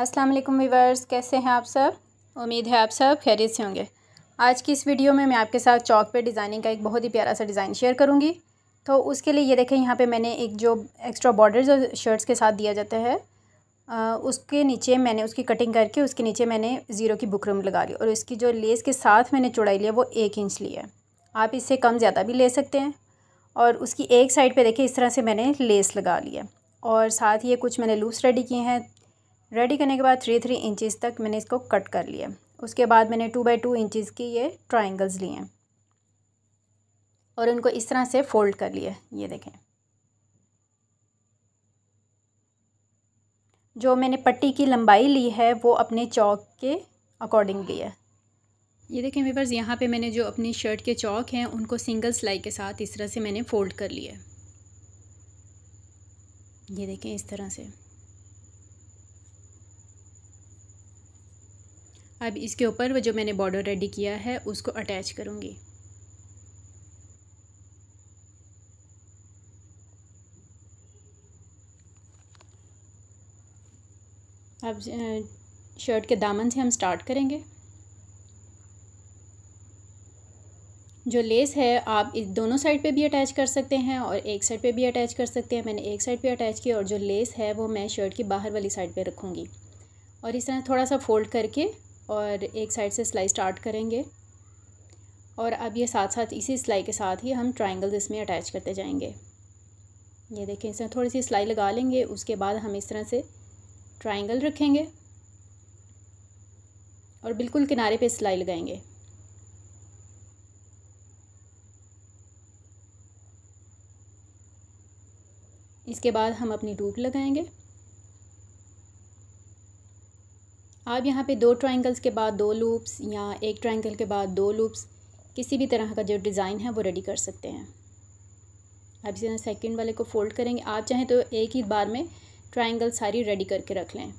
अस्सलाम वालेकुम व्यूवर्स कैसे हैं आप सब उम्मीद है आप सब खैरियत से होंगे आज की इस वीडियो में मैं आपके साथ चौक पे डिज़ाइनिंग का एक बहुत ही प्यारा सा डिज़ाइन शेयर करूँगी तो उसके लिए ये देखें यहाँ पे मैंने एक जो एक्स्ट्रा बॉर्डर जो शर्ट्स के साथ दिया जाता है आ, उसके नीचे मैंने उसकी कटिंग करके उसके नीचे मैंने ज़ीरो की बुकरम लगा ली और इसकी जो लेस के साथ मैंने चौड़ाई लिया वो एक इंच लिया आप इससे कम ज़्यादा भी ले सकते हैं और उसकी एक साइड पर देखें इस तरह से मैंने लेस लगा लिया और साथ ही कुछ मैंने लूप्स रेडी किए हैं रेडी करने के बाद थ्री थ्री इंचज़ तक मैंने इसको कट कर लिया उसके बाद मैंने टू बाई टू इंचज़ की ये ट्राइंगल्स लिए हैं और उनको इस तरह से फोल्ड कर लिए ये देखें जो मैंने पट्टी की लंबाई ली है वो अपने चौक के अकॉर्डिंग ली है ये देखें वीवर्स यहाँ पे मैंने जो अपनी शर्ट के चौक हैं उनको सिंगल सिलाई के साथ इस तरह से मैंने फ़ोल्ड कर लिया ये देखें इस तरह से अब इसके ऊपर जो मैंने बॉर्डर रेडी किया है उसको अटैच करूँगी अब शर्ट के दामन से हम स्टार्ट करेंगे जो लेस है आप इस दोनों साइड पे भी अटैच कर सकते हैं और एक साइड पे भी अटैच कर सकते हैं मैंने एक साइड पे अटैच किया और जो लेस है वो मैं शर्ट की बाहर वाली साइड पे रखूँगी और इस तरह थोड़ा सा फोल्ड करके और एक साइड से सिलाई स्टार्ट करेंगे और अब ये साथ साथ इसी सिलाई के साथ ही हम ट्राइंगल्स इसमें अटैच करते जाएंगे ये देखें इसमें थोड़ी सी सिलाई लगा लेंगे उसके बाद हम इस तरह से ट्राइंगल रखेंगे और बिल्कुल किनारे पे सिलाई लगाएंगे इसके बाद हम अपनी लूप लगाएंगे आप यहाँ पे दो ट्राइंगल्स के बाद दो लूप्स या एक ट्राइंगल के बाद दो लूप्स किसी भी तरह का जो डिज़ाइन है वो रेडी कर सकते हैं अब इसी तरह सेकेंड वाले को फोल्ड करेंगे आप चाहें तो एक ही बार में ट्राइंगल सारी रेडी करके रख लें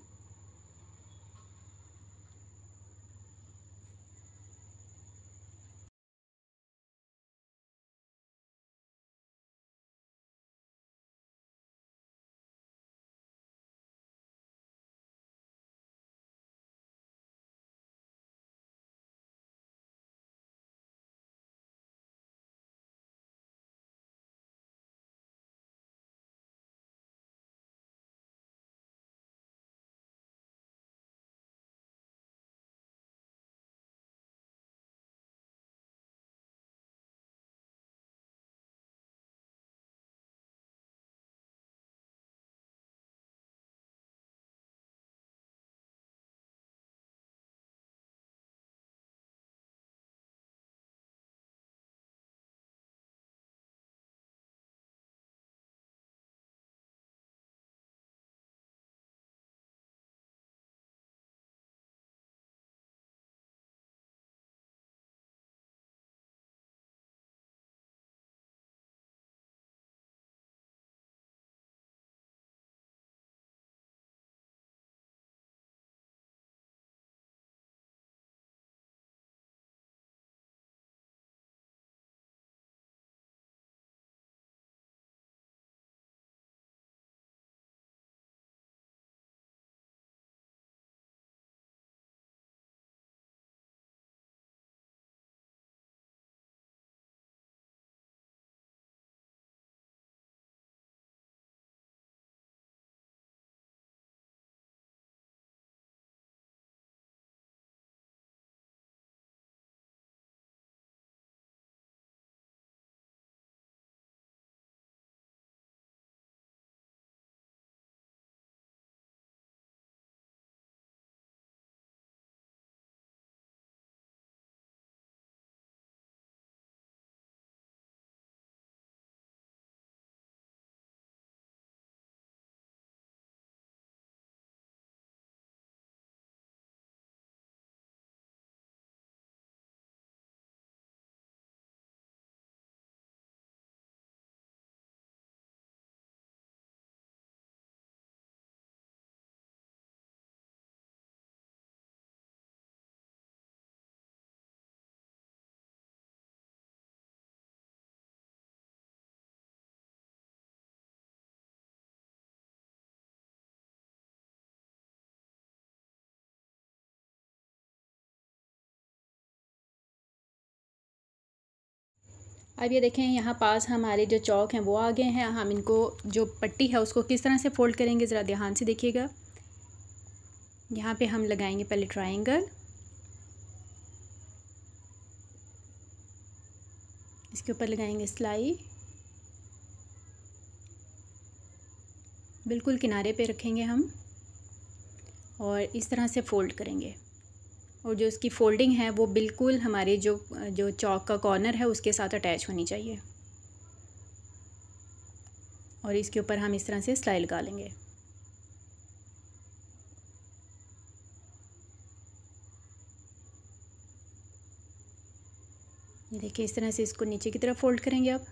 अब ये देखें यहाँ पास हमारे जो चौक हैं वो आ गए हैं हम इनको जो पट्टी है उसको किस तरह से फ़ोल्ड करेंगे ज़रा ध्यान से देखिएगा यहाँ पे हम लगाएंगे पहले ट्राइंगल इसके ऊपर लगाएंगे सिलाई बिल्कुल किनारे पे रखेंगे हम और इस तरह से फ़ोल्ड करेंगे और जो इसकी फोल्डिंग है वो बिल्कुल हमारे जो जो चौक का कॉर्नर है उसके साथ अटैच होनी चाहिए और इसके ऊपर हम इस तरह से स्लाई लगा लेंगे ये देखिए इस तरह से इसको नीचे की तरफ फोल्ड करेंगे आप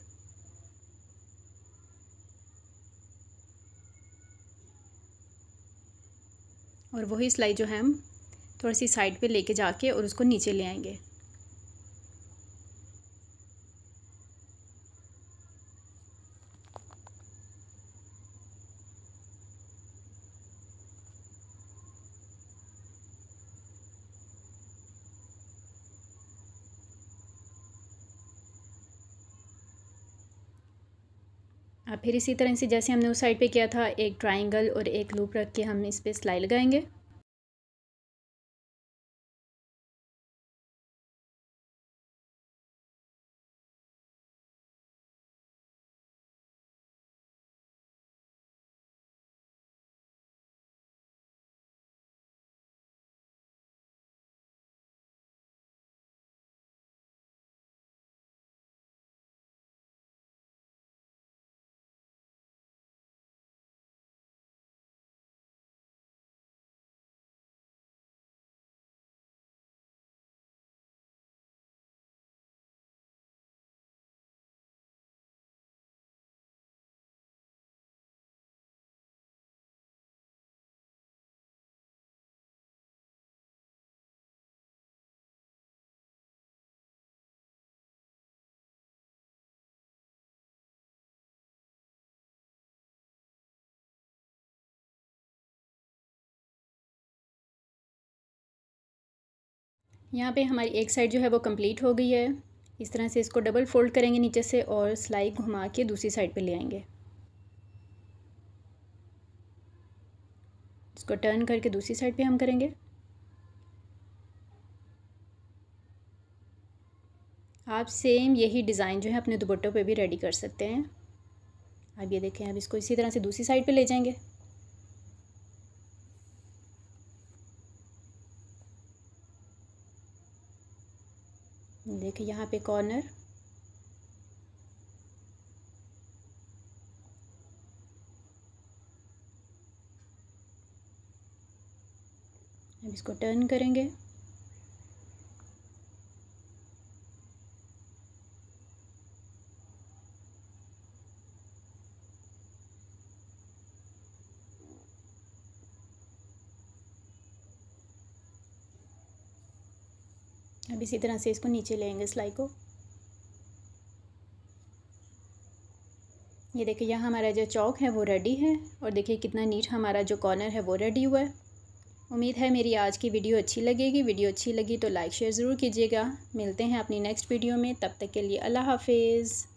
और वही सिलाई जो है हम थोड़ी सी साइड पे लेके जाके और उसको नीचे ले आएंगे अब फिर इसी तरह से जैसे हमने उस साइड पे किया था एक ट्रायंगल और एक लूप रख के हम इस पर सिलाई लगाएंगे यहाँ पे हमारी एक साइड जो है वो कंप्लीट हो गई है इस तरह से इसको डबल फोल्ड करेंगे नीचे से और सिलाई घुमा के दूसरी साइड पे ले आएंगे इसको टर्न करके दूसरी साइड पे हम करेंगे आप सेम यही डिज़ाइन जो है अपने दुपट्टों पे भी रेडी कर सकते हैं अब ये देखें अब इसको इसी तरह से दूसरी साइड पे ले जाएंगे देखिए यहाँ पे कॉर्नर अब इसको टर्न करेंगे अब इसी तरह से इसको नीचे लेंगे सिलाई को ये देखिए यहाँ हमारा जो चौक है वो रेडी है और देखिए कितना नीट हमारा जो कॉर्नर है वो रेडी हुआ है उम्मीद है मेरी आज की वीडियो अच्छी लगेगी वीडियो अच्छी लगी तो लाइक शेयर ज़रूर कीजिएगा मिलते हैं अपनी नेक्स्ट वीडियो में तब तक के लिए अल्लाह हाफिज़